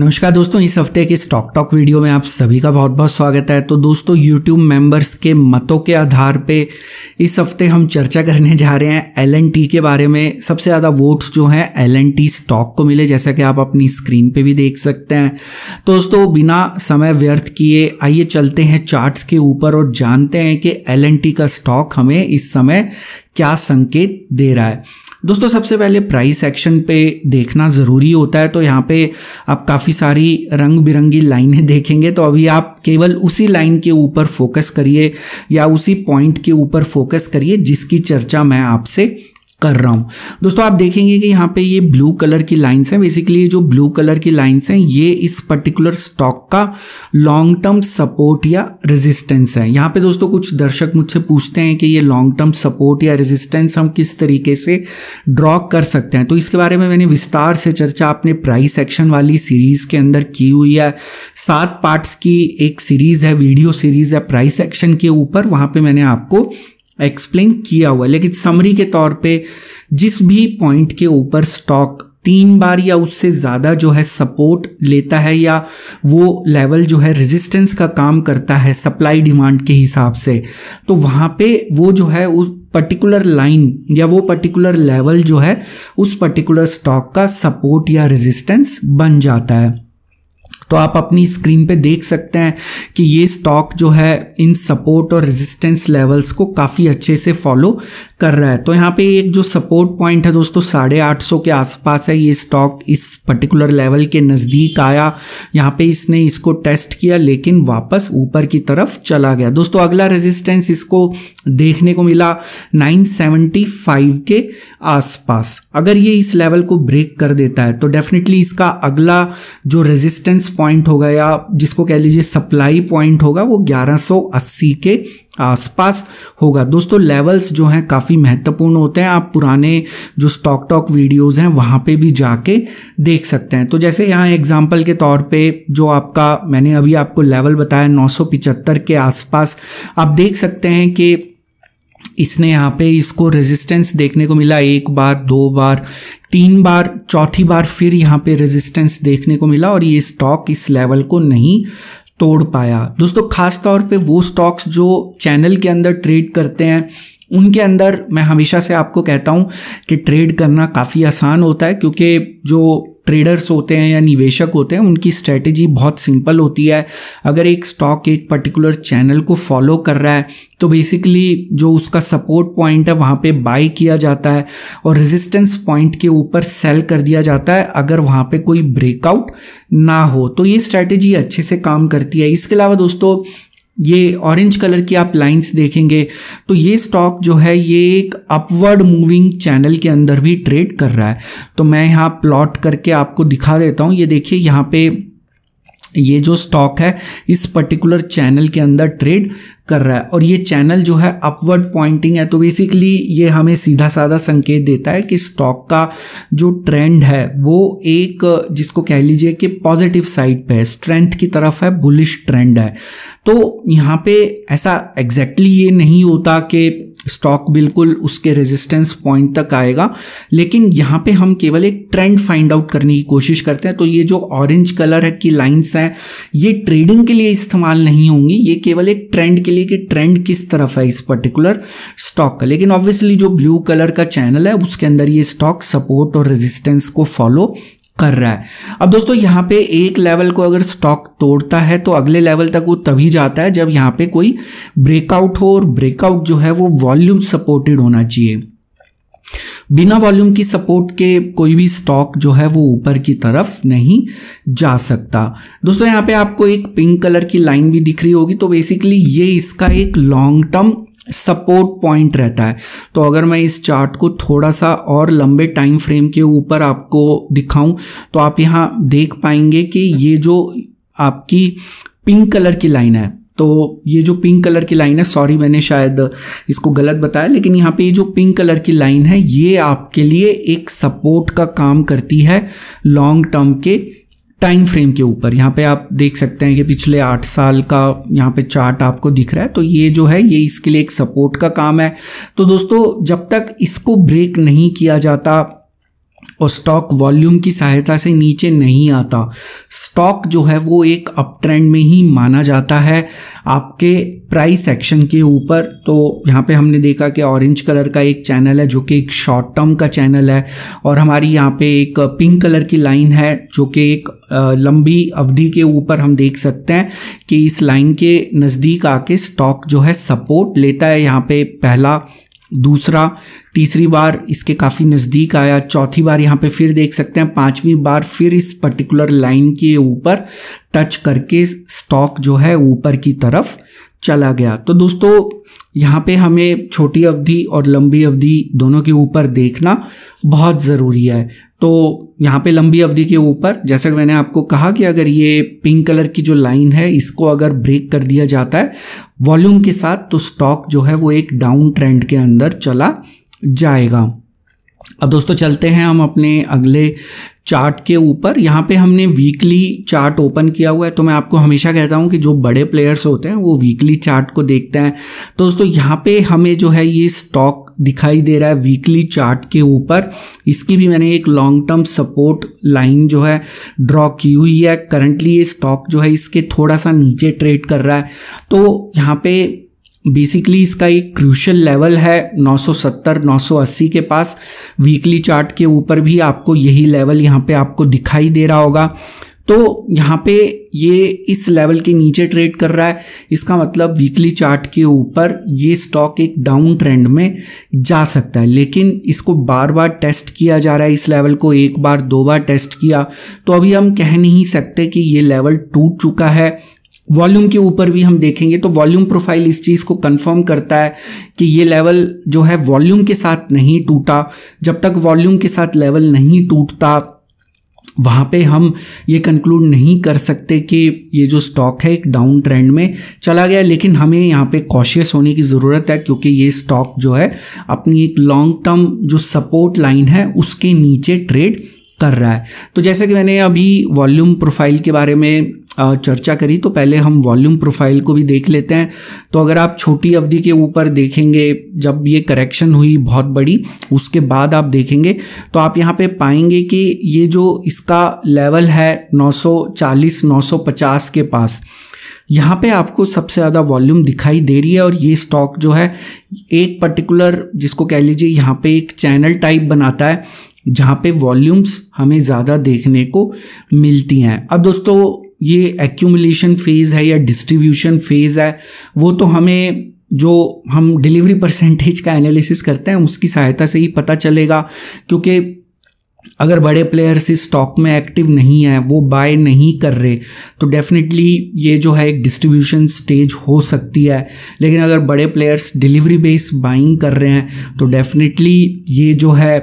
नमस्कार दोस्तों इस हफ्ते के स्टॉक टॉक वीडियो में आप सभी का बहुत बहुत स्वागत है तो दोस्तों यूट्यूब मेंबर्स के मतों के आधार पे इस हफ्ते हम चर्चा करने जा रहे हैं एल के बारे में सबसे ज़्यादा वोट्स जो हैं एल स्टॉक को मिले जैसा कि आप अपनी स्क्रीन पे भी देख सकते हैं तो दोस्तों बिना समय व्यर्थ किए आइए चलते हैं चार्ट्स के ऊपर और जानते हैं कि एल का स्टॉक हमें इस समय क्या संकेत दे रहा है दोस्तों सबसे पहले प्राइस सेक्शन पे देखना ज़रूरी होता है तो यहाँ पे आप काफ़ी सारी रंग बिरंगी लाइनें देखेंगे तो अभी आप केवल उसी लाइन के ऊपर फोकस करिए या उसी पॉइंट के ऊपर फोकस करिए जिसकी चर्चा मैं आपसे कर रहा हूँ दोस्तों आप देखेंगे कि यहाँ पे ये ब्लू कलर की लाइंस हैं बेसिकली जो ब्लू कलर की लाइंस हैं ये इस पर्टिकुलर स्टॉक का लॉन्ग टर्म सपोर्ट या रेजिस्टेंस है यहाँ पे दोस्तों कुछ दर्शक मुझसे पूछते हैं कि ये लॉन्ग टर्म सपोर्ट या रेजिस्टेंस हम किस तरीके से ड्रॉ कर सकते हैं तो इसके बारे में मैंने विस्तार से चर्चा अपने प्राइस एक्शन वाली सीरीज़ के अंदर की हुई है सात पार्ट्स की एक सीरीज़ है वीडियो सीरीज़ है प्राइस एक्शन के ऊपर वहाँ पर मैंने आपको एक्सप्लेन किया हुआ है लेकिन समरी के तौर पे जिस भी पॉइंट के ऊपर स्टॉक तीन बार या उससे ज़्यादा जो है सपोर्ट लेता है या वो लेवल जो है रेजिस्टेंस का काम करता है सप्लाई डिमांड के हिसाब से तो वहाँ पे वो जो है उस पर्टिकुलर लाइन या वो पर्टिकुलर लेवल जो है उस पर्टिकुलर स्टॉक का सपोर्ट या रेजिस्टेंस बन जाता है तो आप अपनी स्क्रीन पे देख सकते हैं कि ये स्टॉक जो है इन सपोर्ट और रेजिस्टेंस लेवल्स को काफ़ी अच्छे से फॉलो कर रहा है तो यहाँ पे एक जो सपोर्ट पॉइंट है दोस्तों साढ़े आठ सौ के आसपास है ये स्टॉक इस पर्टिकुलर लेवल के नज़दीक आया यहाँ पे इसने इसको टेस्ट किया लेकिन वापस ऊपर की तरफ चला गया दोस्तों अगला रेजिस्टेंस इसको देखने को मिला 975 के आसपास अगर ये इस लेवल को ब्रेक कर देता है तो डेफिनेटली इसका अगला जो रेजिस्टेंस पॉइंट होगा या जिसको कह लीजिए सप्लाई पॉइंट होगा वो 1180 के आसपास होगा दोस्तों लेवल्स जो हैं काफ़ी महत्वपूर्ण होते हैं आप पुराने जो स्टॉक टॉक वीडियोस हैं वहाँ पे भी जाके देख सकते हैं तो जैसे यहाँ एग्जांपल के तौर पे जो आपका मैंने अभी आपको लेवल बताया नौ के आसपास आप देख सकते हैं कि इसने यहाँ पे इसको रेजिस्टेंस देखने को मिला एक बार दो बार तीन बार चौथी बार फिर यहाँ पे रेजिस्टेंस देखने को मिला और ये स्टॉक इस लेवल को नहीं तोड़ पाया दोस्तों खास तौर पे वो स्टॉक्स जो चैनल के अंदर ट्रेड करते हैं उनके अंदर मैं हमेशा से आपको कहता हूँ कि ट्रेड करना काफ़ी आसान होता है क्योंकि जो ट्रेडर्स होते हैं या निवेशक होते हैं उनकी स्ट्रैटेजी बहुत सिंपल होती है अगर एक स्टॉक एक पर्टिकुलर चैनल को फॉलो कर रहा है तो बेसिकली जो उसका सपोर्ट पॉइंट है वहाँ पे बाय किया जाता है और रेजिस्टेंस पॉइंट के ऊपर सेल कर दिया जाता है अगर वहाँ पे कोई ब्रेकआउट ना हो तो ये स्ट्रैटेजी अच्छे से काम करती है इसके अलावा दोस्तों ये ऑरेंज कलर की आप लाइंस देखेंगे तो ये स्टॉक जो है ये एक अपवर्ड मूविंग चैनल के अंदर भी ट्रेड कर रहा है तो मैं यहाँ प्लॉट करके आपको दिखा देता हूँ ये देखिए यहाँ पे ये जो स्टॉक है इस पर्टिकुलर चैनल के अंदर ट्रेड कर रहा है और ये चैनल जो है अपवर्ड पॉइंटिंग है तो बेसिकली ये हमें सीधा साधा संकेत देता है कि स्टॉक का जो ट्रेंड है वो एक जिसको कह लीजिए कि पॉजिटिव साइड पे है स्ट्रेंथ की तरफ है बुलिश ट्रेंड है तो यहाँ पे ऐसा एग्जैक्टली exactly ये नहीं होता कि स्टॉक बिल्कुल उसके रेजिस्टेंस पॉइंट तक आएगा लेकिन यहाँ पे हम केवल एक ट्रेंड फाइंड आउट करने की कोशिश करते हैं तो ये जो ऑरेंज कलर है की लाइंस हैं ये ट्रेडिंग के लिए इस्तेमाल नहीं होंगी ये केवल एक ट्रेंड के लिए कि ट्रेंड किस तरफ है इस पर्टिकुलर स्टॉक का लेकिन ऑब्वियसली जो ब्लू कलर का चैनल है उसके अंदर ये स्टॉक सपोर्ट और रेजिस्टेंस को फॉलो कर रहा है अब दोस्तों यहाँ पे एक लेवल को अगर स्टॉक तोड़ता है तो अगले लेवल तक वो तभी जाता है जब यहाँ पे कोई ब्रेकआउट हो और ब्रेकआउट जो है वो वॉल्यूम सपोर्टेड होना चाहिए बिना वॉल्यूम की सपोर्ट के कोई भी स्टॉक जो है वो ऊपर की तरफ नहीं जा सकता दोस्तों यहाँ पे आपको एक पिंक कलर की लाइन भी दिख रही होगी तो बेसिकली ये इसका एक लॉन्ग टर्म सपोर्ट पॉइंट रहता है तो अगर मैं इस चार्ट को थोड़ा सा और लंबे टाइम फ्रेम के ऊपर आपको दिखाऊं तो आप यहाँ देख पाएंगे कि ये जो आपकी पिंक कलर की लाइन है तो ये जो पिंक कलर की लाइन है सॉरी मैंने शायद इसको गलत बताया लेकिन यहाँ पे ये जो पिंक कलर की लाइन है ये आपके लिए एक सपोर्ट का काम करती है लॉन्ग टर्म के टाइम फ्रेम के ऊपर यहाँ पे आप देख सकते हैं कि पिछले आठ साल का यहाँ पे चार्ट आपको दिख रहा है तो ये जो है ये इसके लिए एक सपोर्ट का काम है तो दोस्तों जब तक इसको ब्रेक नहीं किया जाता और स्टॉक वॉल्यूम की सहायता से नीचे नहीं आता स्टॉक जो है वो एक अप ट्रेंड में ही माना जाता है आपके प्राइस एक्शन के ऊपर तो यहाँ पे हमने देखा कि ऑरेंज कलर का एक चैनल है जो कि एक शॉर्ट टर्म का चैनल है और हमारी यहाँ पे एक पिंक कलर की लाइन है जो कि एक लंबी अवधि के ऊपर हम देख सकते हैं कि इस लाइन के नज़दीक आके स्टॉक जो है सपोर्ट लेता है यहाँ पे पहला दूसरा तीसरी बार इसके काफ़ी नज़दीक आया चौथी बार यहाँ पे फिर देख सकते हैं पांचवी बार फिर इस पर्टिकुलर लाइन के ऊपर टच करके स्टॉक जो है ऊपर की तरफ चला गया तो दोस्तों यहाँ पे हमें छोटी अवधि और लंबी अवधि दोनों के ऊपर देखना बहुत ज़रूरी है तो यहाँ पे लंबी अवधि के ऊपर जैसे मैंने आपको कहा कि अगर ये पिंक कलर की जो लाइन है इसको अगर ब्रेक कर दिया जाता है वॉल्यूम के साथ तो स्टॉक जो है वो एक डाउन ट्रेंड के अंदर चला जाएगा अब दोस्तों चलते हैं हम अपने अगले चार्ट के ऊपर यहाँ पे हमने वीकली चार्ट ओपन किया हुआ है तो मैं आपको हमेशा कहता हूँ कि जो बड़े प्लेयर्स होते हैं वो वीकली चार्ट को देखते हैं तो दोस्तों यहाँ पे हमें जो है ये स्टॉक दिखाई दे रहा है वीकली चार्ट के ऊपर इसकी भी मैंने एक लॉन्ग टर्म सपोर्ट लाइन जो है ड्रॉ की हुई है करंटली ये स्टॉक जो है इसके थोड़ा सा नीचे ट्रेड कर रहा है तो यहाँ पर बेसिकली इसका एक क्रूशल लेवल है 970 980 के पास वीकली चार्ट के ऊपर भी आपको यही लेवल यहाँ पे आपको दिखाई दे रहा होगा तो यहाँ पे ये इस लेवल के नीचे ट्रेड कर रहा है इसका मतलब वीकली चार्ट के ऊपर ये स्टॉक एक डाउन ट्रेंड में जा सकता है लेकिन इसको बार बार टेस्ट किया जा रहा है इस लेवल को एक बार दो बार टेस्ट किया तो अभी हम कह नहीं सकते कि ये लेवल टूट चुका है वॉल्यूम के ऊपर भी हम देखेंगे तो वॉल्यूम प्रोफाइल इस चीज़ को कंफर्म करता है कि ये लेवल जो है वॉल्यूम के साथ नहीं टूटा जब तक वॉल्यूम के साथ लेवल नहीं टूटता वहाँ पे हम ये कंक्लूड नहीं कर सकते कि ये जो स्टॉक है एक डाउन ट्रेंड में चला गया लेकिन हमें यहाँ पे कॉशियस होने की ज़रूरत है क्योंकि ये स्टॉक जो है अपनी एक लॉन्ग टर्म जो सपोर्ट लाइन है उसके नीचे ट्रेड कर रहा है तो जैसे कि मैंने अभी वॉल्यूम प्रोफाइल के बारे में चर्चा करी तो पहले हम वॉल्यूम प्रोफाइल को भी देख लेते हैं तो अगर आप छोटी अवधि के ऊपर देखेंगे जब ये करेक्शन हुई बहुत बड़ी उसके बाद आप देखेंगे तो आप यहाँ पे पाएंगे कि ये जो इसका लेवल है 940 950 के पास यहाँ पे आपको सबसे ज़्यादा वॉल्यूम दिखाई दे रही है और ये स्टॉक जो है एक पर्टिकुलर जिसको कह लीजिए यहाँ पे एक चैनल टाइप बनाता है जहाँ पे वॉल्यूम्स हमें ज़्यादा देखने को मिलती हैं अब दोस्तों ये एक्यूमुलेशन फेज़ है या डिस्ट्रीब्यूशन फेज़ है वो तो हमें जो हम डिलीवरी परसेंटेज का एनालिसिस करते हैं उसकी सहायता से ही पता चलेगा क्योंकि अगर बड़े प्लेयर्स इस स्टॉक में एक्टिव नहीं है वो बाय नहीं कर रहे तो डेफिनेटली ये जो है एक डिस्ट्रीब्यूशन स्टेज हो सकती है लेकिन अगर बड़े प्लेयर्स डिलीवरी बेस बाइंग कर रहे हैं तो डेफिनेटली ये जो है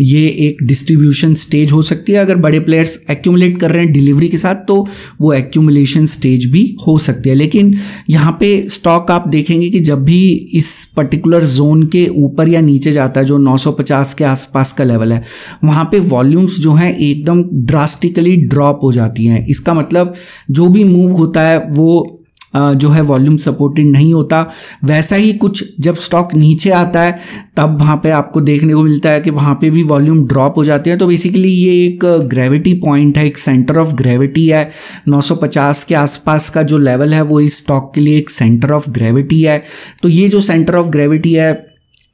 ये एक डिस्ट्रीब्यूशन स्टेज हो सकती है अगर बड़े प्लेयर्स एक्यूमुलेट कर रहे हैं डिलीवरी के साथ तो वो एक्यूमुलेशन स्टेज भी हो सकती है लेकिन यहाँ पे स्टॉक आप देखेंगे कि जब भी इस पर्टिकुलर जोन के ऊपर या नीचे जाता है जो 950 के आसपास का लेवल है वहाँ पे वॉल्यूम्स जो हैं एकदम ड्रास्टिकली ड्रॉप हो जाती हैं इसका मतलब जो भी मूव होता है वो जो है वॉल्यूम सपोर्टेड नहीं होता वैसा ही कुछ जब स्टॉक नीचे आता है तब वहाँ पे आपको देखने को मिलता है कि वहाँ पे भी वॉल्यूम ड्रॉप हो जाते हैं तो बेसिकली ये एक ग्रेविटी पॉइंट है एक सेंटर ऑफ ग्रेविटी है 950 के आसपास का जो लेवल है वो इस स्टॉक के लिए एक सेंटर ऑफ ग्रेविटी है तो ये जो सेंटर ऑफ ग्रेविटी है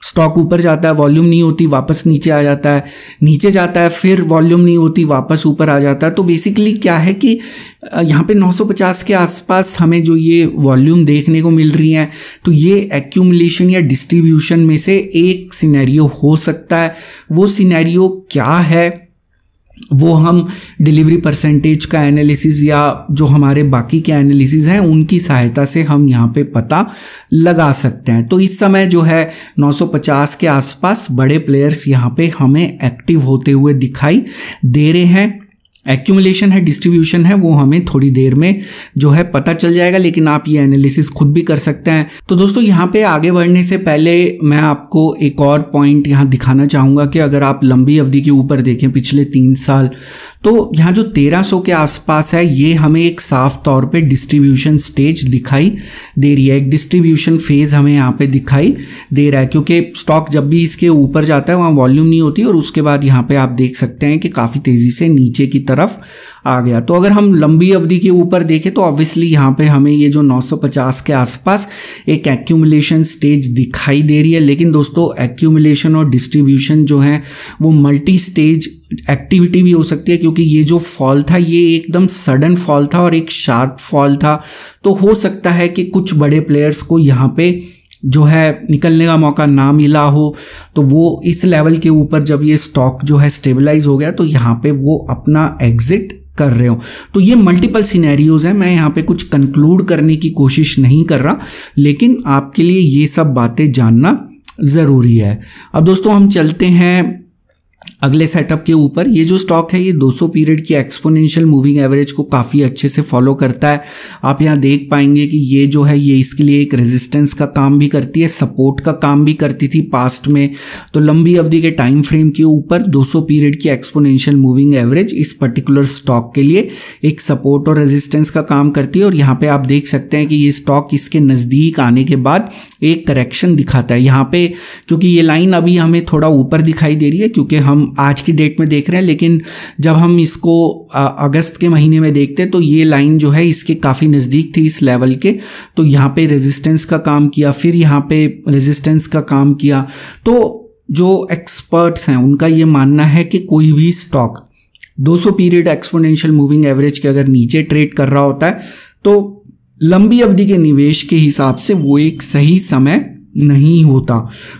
स्टॉक ऊपर जाता है वॉल्यूम नहीं होती वापस नीचे आ जाता है नीचे जाता है फिर वॉल्यूम नहीं होती वापस ऊपर आ जाता है तो बेसिकली क्या है कि यहाँ पे 950 के आसपास हमें जो ये वॉल्यूम देखने को मिल रही हैं तो ये एक्यूमुलेशन या डिस्ट्रीब्यूशन में से एक सिनेरियो हो सकता है वो सिनेरियो क्या है वो हम डिलीवरी परसेंटेज का एनालिसिस या जो हमारे बाकी के एनालिसिस हैं उनकी सहायता से हम यहाँ पे पता लगा सकते हैं तो इस समय जो है 950 के आसपास बड़े प्लेयर्स यहाँ पे हमें एक्टिव होते हुए दिखाई दे रहे हैं एक्यूमुलेशन है डिस्ट्रीब्यूशन है वो हमें थोड़ी देर में जो है पता चल जाएगा लेकिन आप ये एनालिसिस खुद भी कर सकते हैं तो दोस्तों यहाँ पे आगे बढ़ने से पहले मैं आपको एक और पॉइंट यहाँ दिखाना चाहूँगा कि अगर आप लंबी अवधि के ऊपर देखें पिछले तीन साल तो यहाँ जो 1300 के आसपास है ये हमें एक साफ तौर पे डिस्ट्रीब्यूशन स्टेज दिखाई दे रही है एक डिस्ट्रीब्यूशन फेज़ हमें यहाँ पे दिखाई दे रहा है क्योंकि स्टॉक जब भी इसके ऊपर जाता है वहाँ वॉल्यूम नहीं होती और उसके बाद यहाँ पे आप देख सकते हैं कि काफ़ी तेज़ी से नीचे की तरफ आ गया तो अगर हम लंबी अवधि के ऊपर देखें तो ऑब्वियसली यहाँ पर हमें ये जो नौ के आसपास एक एक्यूमुलेशन स्टेज दिखाई दे रही है लेकिन दोस्तों एक्यूमुलेशन और डिस्ट्रीब्यूशन जो है वो मल्टी स्टेज एक्टिविटी भी हो सकती है क्योंकि ये जो फॉल था ये एकदम सडन फॉल था और एक शार्प फॉल था तो हो सकता है कि कुछ बड़े प्लेयर्स को यहाँ पे जो है निकलने का मौका ना मिला हो तो वो इस लेवल के ऊपर जब ये स्टॉक जो है स्टेबलाइज हो गया तो यहाँ पे वो अपना एग्जिट कर रहे हो तो ये मल्टीपल सिनेरियोज हैं मैं यहाँ पे कुछ कंक्लूड करने की कोशिश नहीं कर रहा लेकिन आपके लिए ये सब बातें जानना ज़रूरी है अब दोस्तों हम चलते हैं अगले सेटअप के ऊपर ये जो स्टॉक है ये 200 पीरियड की एक्सपोनेंशियल मूविंग एवरेज को काफ़ी अच्छे से फॉलो करता है आप यहाँ देख पाएंगे कि ये जो है ये इसके लिए एक रेजिस्टेंस का काम भी करती है सपोर्ट का काम भी करती थी पास्ट में तो लंबी अवधि के टाइम फ्रेम के ऊपर 200 पीरियड की एक्सपोनेंशियल मूविंग एवरेज इस पर्टिकुलर स्टॉक के लिए एक सपोर्ट और रेजिस्टेंस का काम करती है और यहाँ पर आप देख सकते हैं कि ये स्टॉक इसके नज़दीक आने के बाद एक करेक्शन दिखाता है यहाँ पर क्योंकि ये लाइन अभी हमें थोड़ा ऊपर दिखाई दे रही है क्योंकि हम आज की डेट में देख रहे हैं लेकिन जब हम इसको अगस्त के महीने में देखते तो ये लाइन जो है इसके काफ़ी नज़दीक थी इस लेवल के तो यहाँ पे रेजिस्टेंस का काम किया फिर यहाँ पे रेजिस्टेंस का काम किया तो जो एक्सपर्ट्स हैं उनका ये मानना है कि कोई भी stock 200 period exponential moving average के अगर नीचे ट्रेड कर रहा होता है तो लंबी अवधि के निवेश के हिसाब से वो एक सही समय नहीं होता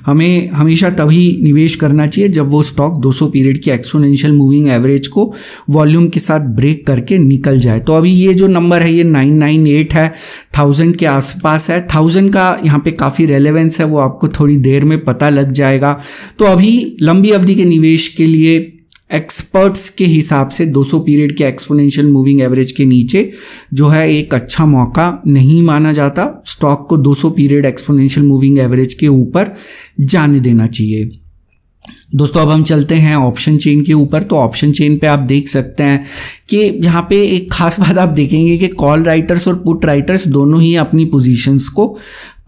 हमें हमेशा तभी निवेश करना चाहिए जब वो स्टॉक 200 पीरियड की एक्सपोनेंशियल मूविंग एवरेज को वॉल्यूम के साथ ब्रेक करके निकल जाए तो अभी ये जो नंबर है ये 998 है थाउजेंड के आसपास है थाउजेंड का यहाँ पे काफ़ी रेलेवेंस है वो आपको थोड़ी देर में पता लग जाएगा तो अभी लंबी अवधि के निवेश के लिए एक्सपर्ट्स के हिसाब से 200 पीरियड के एक्सपोनेंशियल मूविंग एवरेज के नीचे जो है एक अच्छा मौका नहीं माना जाता स्टॉक को 200 पीरियड एक्सपोनेंशियल मूविंग एवरेज के ऊपर जाने देना चाहिए दोस्तों अब हम चलते हैं ऑप्शन चेन के ऊपर तो ऑप्शन चेन पे आप देख सकते हैं कि यहाँ पे एक खास बात आप देखेंगे कि कॉल राइटर्स और पुट राइटर्स दोनों ही अपनी पोजीशंस को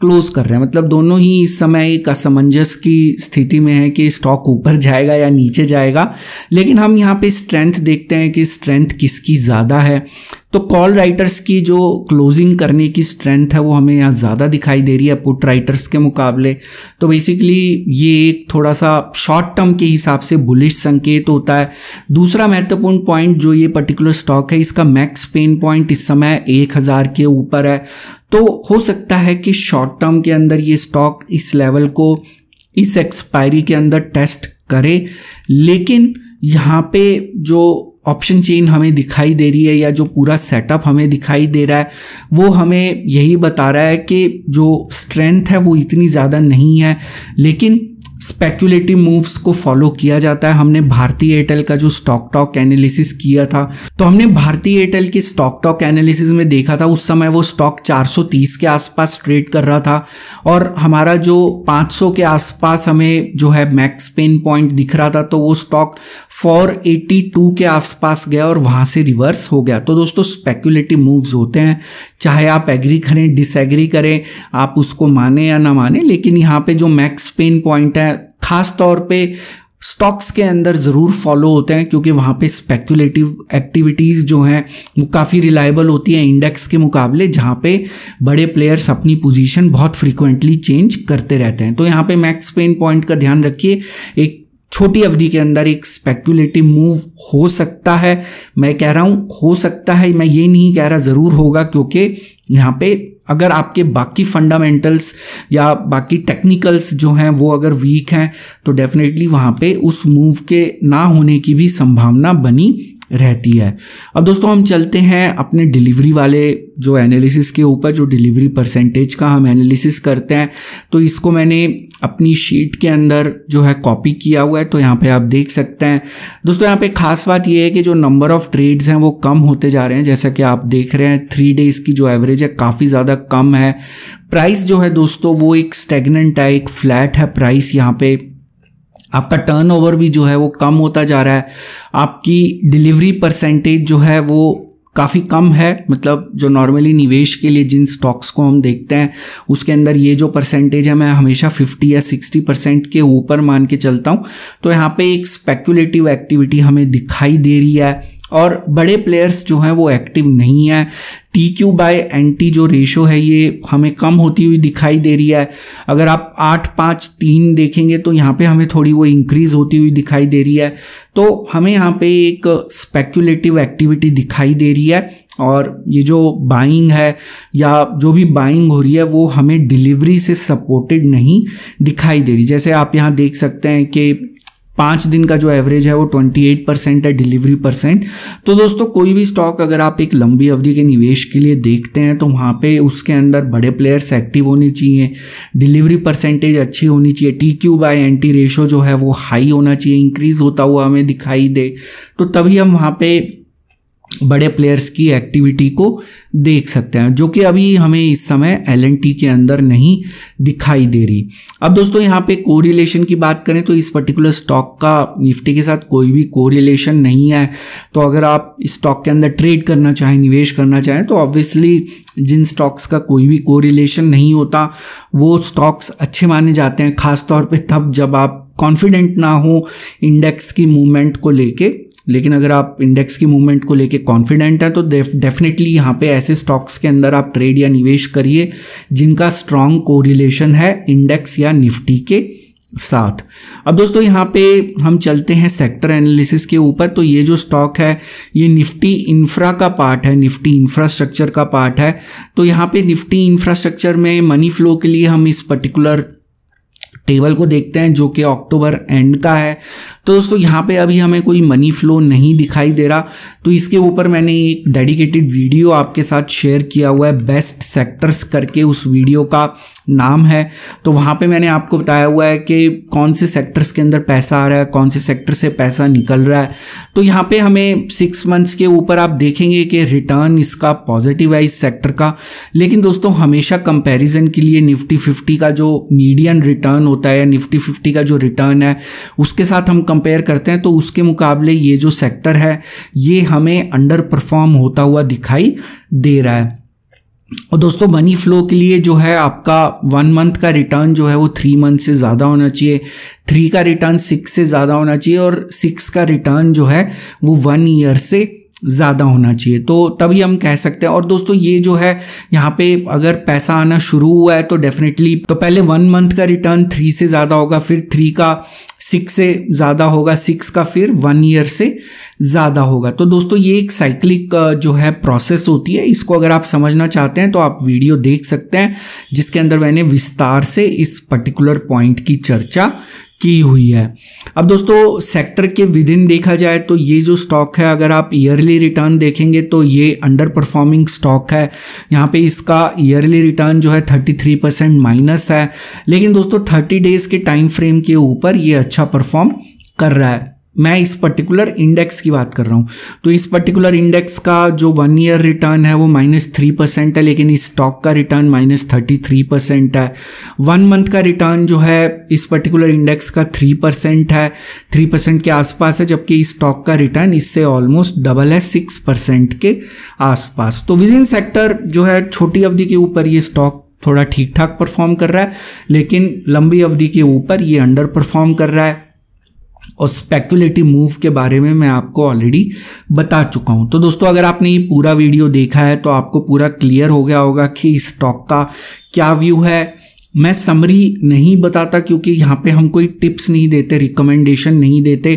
क्लोज कर रहे हैं मतलब दोनों ही इस समय एक असमंजस की स्थिति में है कि स्टॉक ऊपर जाएगा या नीचे जाएगा लेकिन हम यहाँ पे स्ट्रेंथ देखते हैं कि स्ट्रेंथ किसकी ज़्यादा है तो कॉल राइटर्स की जो क्लोजिंग करने की स्ट्रेंथ है वो हमें यहाँ ज़्यादा दिखाई दे रही है पुट राइटर्स के मुकाबले तो बेसिकली ये एक थोड़ा सा शॉर्ट टर्म के हिसाब से बुलिश संकेत होता है दूसरा महत्वपूर्ण पॉइंट जो ये पर्टिकुलर स्टॉक है इसका मैक्स पेन पॉइंट इस समय एक हज़ार के ऊपर है तो हो सकता है कि शॉर्ट टर्म के अंदर ये स्टॉक इस लेवल को इस एक्सपायरी के अंदर टेस्ट करे लेकिन यहाँ पे जो ऑप्शन चेन हमें दिखाई दे रही है या जो पूरा सेटअप हमें दिखाई दे रहा है वो हमें यही बता रहा है कि जो स्ट्रेंथ है वो इतनी ज़्यादा नहीं है लेकिन स्पेक्यूलेटिव मूव्स को फॉलो किया जाता है हमने भारतीय एयरटेल का जो स्टॉक टॉक एनालिसिस किया था तो हमने भारतीय एयरटेल के स्टॉक टॉक एनालिसिस में देखा था उस समय वो स्टॉक 430 के आसपास ट्रेड कर रहा था और हमारा जो 500 के आसपास हमें जो है मैक्स पेन पॉइंट दिख रहा था तो वो स्टॉक 482 के आसपास गया और वहाँ से रिवर्स हो गया तो दोस्तों स्पेक्यूलेटिव मूव्स होते हैं चाहे आप एग्री करें डिसएग्री करें आप उसको माने या ना माने लेकिन यहाँ पे जो मैक्स पेन पॉइंट है खास तौर पे स्टॉक्स के अंदर ज़रूर फॉलो होते हैं क्योंकि वहाँ पे स्पेकुलेटिव एक्टिविटीज़ जो हैं वो काफ़ी रिलायबल होती हैं इंडेक्स के मुकाबले जहाँ पे बड़े प्लेयर्स अपनी पोजीशन बहुत फ्रीक्वेंटली चेंज करते रहते हैं तो यहाँ पे मैक्स पेन पॉइंट का ध्यान रखिए एक छोटी अवधि के अंदर एक स्पेक्यूलेटिव मूव हो सकता है मैं कह रहा हूँ हो सकता है मैं ये नहीं कह रहा ज़रूर होगा क्योंकि यहाँ पे अगर आपके बाकी फंडामेंटल्स या बाकी टेक्निकल्स जो हैं वो अगर वीक हैं तो डेफिनेटली वहाँ पे उस मूव के ना होने की भी संभावना बनी रहती है अब दोस्तों हम चलते हैं अपने डिलीवरी वाले जो एनालिसिस के ऊपर जो डिलीवरी परसेंटेज का हम एनालिसिस करते हैं तो इसको मैंने अपनी शीट के अंदर जो है कॉपी किया हुआ है तो यहाँ पे आप देख सकते हैं दोस्तों यहाँ पे खास बात ये है कि जो नंबर ऑफ ट्रेड्स हैं वो कम होते जा रहे हैं जैसा कि आप देख रहे हैं थ्री डेज़ की जो एवरेज है काफ़ी ज़्यादा कम है प्राइस जो है दोस्तों वो एक स्टेगनेंट है एक फ्लैट है प्राइस यहाँ पर आपका टर्नओवर भी जो है वो कम होता जा रहा है आपकी डिलीवरी परसेंटेज जो है वो काफ़ी कम है मतलब जो नॉर्मली निवेश के लिए जिन स्टॉक्स को हम देखते हैं उसके अंदर ये जो परसेंटेज है मैं हमेशा 50 या 60 परसेंट के ऊपर मान के चलता हूँ तो यहाँ पे एक स्पेकुलेटिव एक्टिविटी हमें दिखाई दे रही है और बड़े प्लेयर्स जो हैं वो एक्टिव नहीं है T Q by N T जो रेशो है ये हमें कम होती हुई दिखाई दे रही है अगर आप आठ पाँच तीन देखेंगे तो यहाँ पे हमें थोड़ी वो इंक्रीज होती हुई दिखाई दे रही है तो हमें यहाँ पे एक स्पेक्यूलेटिव एक्टिविटी दिखाई दे रही है और ये जो बाइंग है या जो भी बाइंग हो रही है वो हमें डिलीवरी से सपोर्टेड नहीं दिखाई दे रही जैसे आप यहाँ देख सकते हैं कि पाँच दिन का जो एवरेज है वो ट्वेंटी एट परसेंट है डिलीवरी परसेंट तो दोस्तों कोई भी स्टॉक अगर आप एक लंबी अवधि के निवेश के लिए देखते हैं तो वहाँ पे उसके अंदर बड़े प्लेयर्स एक्टिव होने चाहिए डिलीवरी परसेंटेज अच्छी होनी चाहिए T Q by N ratio जो है वो हाई होना चाहिए इंक्रीज होता हुआ हमें दिखाई दे तो तभी हम वहाँ पर बड़े प्लेयर्स की एक्टिविटी को देख सकते हैं जो कि अभी हमें इस समय एल के अंदर नहीं दिखाई दे रही अब दोस्तों यहाँ पे कोरिलेशन की बात करें तो इस पर्टिकुलर स्टॉक का निफ्टी के साथ कोई भी कोरिलेशन नहीं है तो अगर आप इस स्टॉक के अंदर ट्रेड करना चाहें निवेश करना चाहें तो ऑब्वियसली जिन स्टॉक्स का कोई भी कोरिलेशन नहीं होता वो स्टॉक्स अच्छे माने जाते हैं खासतौर पर तब जब आप कॉन्फिडेंट ना हो इंडेक्स की मूवमेंट को लेके लेकिन अगर आप इंडेक्स की मूवमेंट को लेके कॉन्फिडेंट हैं तो डेफिनेटली यहाँ पे ऐसे स्टॉक्स के अंदर आप ट्रेड या निवेश करिए जिनका स्ट्रांग कोरिलेशन है इंडेक्स या निफ्टी के साथ अब दोस्तों यहाँ पे हम चलते हैं सेक्टर एनालिसिस के ऊपर तो ये जो स्टॉक है ये निफ्टी इंफ्रा का पार्ट है निफ्टी इंफ्रास्ट्रक्चर का पार्ट है तो यहाँ पे निफ्टी इंफ्रास्ट्रक्चर में मनी फ्लो के लिए हम इस पर्टिकुलर टेबल को देखते हैं जो कि अक्टूबर एंड का है तो दोस्तों यहाँ पे अभी हमें कोई मनी फ्लो नहीं दिखाई दे रहा तो इसके ऊपर मैंने एक डेडिकेटेड वीडियो आपके साथ शेयर किया हुआ है बेस्ट सेक्टर्स करके उस वीडियो का नाम है तो वहाँ पे मैंने आपको बताया हुआ है कि कौन से सेक्टर्स के अंदर पैसा आ रहा है कौन से सेक्टर से पैसा निकल रहा है तो यहाँ पे हमें सिक्स मंथ्स के ऊपर आप देखेंगे कि रिटर्न इसका पॉजिटिव है इस सेक्टर का लेकिन दोस्तों हमेशा कंपैरिजन के लिए निफ्टी फिफ्टी का जो मीडियम रिटर्न होता है निफ्टी फिफ्टी का जो रिटर्न है उसके साथ हम कंपेयर करते हैं तो उसके मुकाबले ये जो सेक्टर है ये हमें अंडर परफॉर्म होता हुआ दिखाई दे रहा है और दोस्तों मनी फ्लो के लिए जो है आपका वन मंथ का रिटर्न जो है वो थ्री मंथ से ज़्यादा होना चाहिए थ्री का रिटर्न सिक्स से ज़्यादा होना चाहिए और सिक्स का रिटर्न जो है वो वन ईयर से ज़्यादा होना चाहिए तो तभी हम कह सकते हैं और दोस्तों ये जो है यहाँ पे अगर पैसा आना शुरू हुआ है तो डेफिनेटली तो पहले वन मंथ का रिटर्न थ्री से ज़्यादा होगा फिर थ्री का सिक्स से ज़्यादा होगा सिक्स का फिर वन ईयर से ज़्यादा होगा तो दोस्तों ये एक साइक्लिक जो है प्रोसेस होती है इसको अगर आप समझना चाहते हैं तो आप वीडियो देख सकते हैं जिसके अंदर मैंने विस्तार से इस पर्टिकुलर पॉइंट की चर्चा की हुई है अब दोस्तों सेक्टर के विद इन देखा जाए तो ये जो स्टॉक है अगर आप ईयरली रिटर्न देखेंगे तो ये अंडर परफॉर्मिंग स्टॉक है यहाँ पे इसका ईयरली रिटर्न जो है 33 परसेंट माइनस है लेकिन दोस्तों 30 डेज के टाइम फ्रेम के ऊपर ये अच्छा परफॉर्म कर रहा है मैं इस पर्टिकुलर इंडेक्स की बात कर रहा हूँ तो इस पर्टिकुलर इंडेक्स का जो वन ईयर रिटर्न है वो माइनस थ्री परसेंट है लेकिन इस स्टॉक का return minus thirty three percent है वन मंथ का रिटर्न जो है इस पर्टिकुलर इंडेक्स का थ्री परसेंट है थ्री परसेंट के आसपास है जबकि इस स्टॉक का रिटर्न इससे ऑलमोस्ट डबल है सिक्स परसेंट के आसपास तो विद इन सेक्टर जो है छोटी अवधि के ऊपर ये स्टॉक थोड़ा ठीक ठाक परफॉर्म कर रहा है लेकिन लंबी अवधि के ऊपर ये अंडर परफॉर्म कर रहा है और स्पेकुलेटिव मूव के बारे में मैं आपको ऑलरेडी बता चुका हूँ तो दोस्तों अगर आपने ये पूरा वीडियो देखा है तो आपको पूरा क्लियर हो गया होगा कि इस स्टॉक का क्या व्यू है मैं समरी नहीं बताता क्योंकि यहाँ पे हम कोई टिप्स नहीं देते रिकमेंडेशन नहीं देते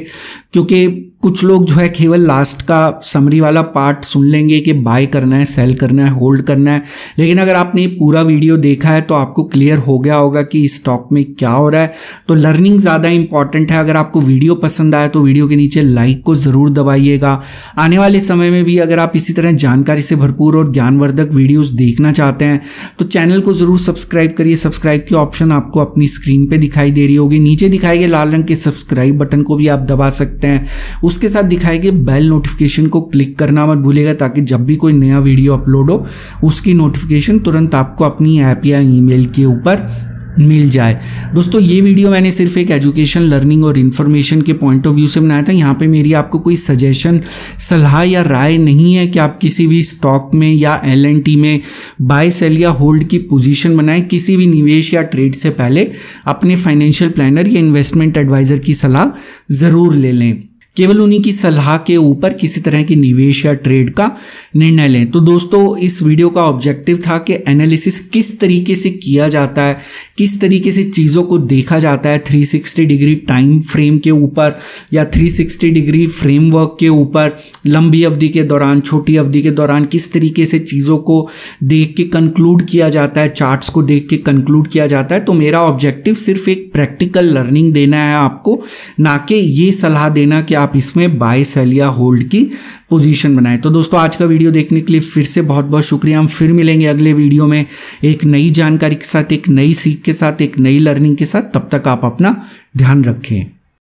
क्योंकि कुछ लोग जो है केवल लास्ट का समरी वाला पार्ट सुन लेंगे कि बाय करना है सेल करना है होल्ड करना है लेकिन अगर आपने पूरा वीडियो देखा है तो आपको क्लियर हो गया होगा कि स्टॉक में क्या हो रहा है तो लर्निंग ज़्यादा इंपॉर्टेंट है अगर आपको वीडियो पसंद आया तो वीडियो के नीचे लाइक को ज़रूर दबाइएगा आने वाले समय में भी अगर आप इसी तरह जानकारी से भरपूर और ज्ञानवर्धक वीडियोज़ देखना चाहते हैं तो चैनल को ज़रूर सब्सक्राइब करिए सब्सक्राइब की ऑप्शन आपको अपनी स्क्रीन पर दिखाई दे रही होगी नीचे दिखाई गए लाल रंग के सब्सक्राइब बटन को भी आप दबा सकते हैं उसके साथ दिखाए गए बेल नोटिफिकेशन को क्लिक करना मत भूलेगा ताकि जब भी कोई नया वीडियो अपलोड हो उसकी नोटिफिकेशन तुरंत आपको अपनी ऐप या ईमेल के ऊपर मिल जाए दोस्तों ये वीडियो मैंने सिर्फ एक एजुकेशन लर्निंग और इन्फॉर्मेशन के पॉइंट ऑफ व्यू से बनाया था यहाँ पे मेरी आपको कोई सजेशन सलाह या राय नहीं है कि आप किसी भी स्टॉक में या एल में बाय सेल या होल्ड की पोजीशन बनाएं किसी भी निवेश या ट्रेड से पहले अपने फाइनेंशियल प्लानर या इन्वेस्टमेंट एडवाइज़र की सलाह ज़रूर ले लें केवल उन्हीं की सलाह के ऊपर किसी तरह की निवेश या ट्रेड का निर्णय लें तो दोस्तों इस वीडियो का ऑब्जेक्टिव था कि एनालिसिस किस तरीके से किया जाता है किस तरीके से चीज़ों को देखा जाता है 360 डिग्री टाइम फ्रेम के ऊपर या 360 डिग्री फ्रेमवर्क के ऊपर लंबी अवधि के दौरान छोटी अवधि के दौरान किस तरीके से चीज़ों को देख के कंक्लूड किया जाता है चार्ट्स को देख के कंक्लूड किया जाता है तो मेरा ऑब्जेक्टिव सिर्फ एक प्रैक्टिकल लर्निंग देना है आपको ना कि ये सलाह देना कि आप इसमें बाय सेल या होल्ड की पोजीशन बनाएं तो दोस्तों आज का वीडियो देखने के लिए फिर से बहुत बहुत शुक्रिया हम फिर मिलेंगे अगले वीडियो में एक नई जानकारी के साथ एक नई सीख के साथ एक नई लर्निंग के साथ तब तक आप अपना ध्यान रखें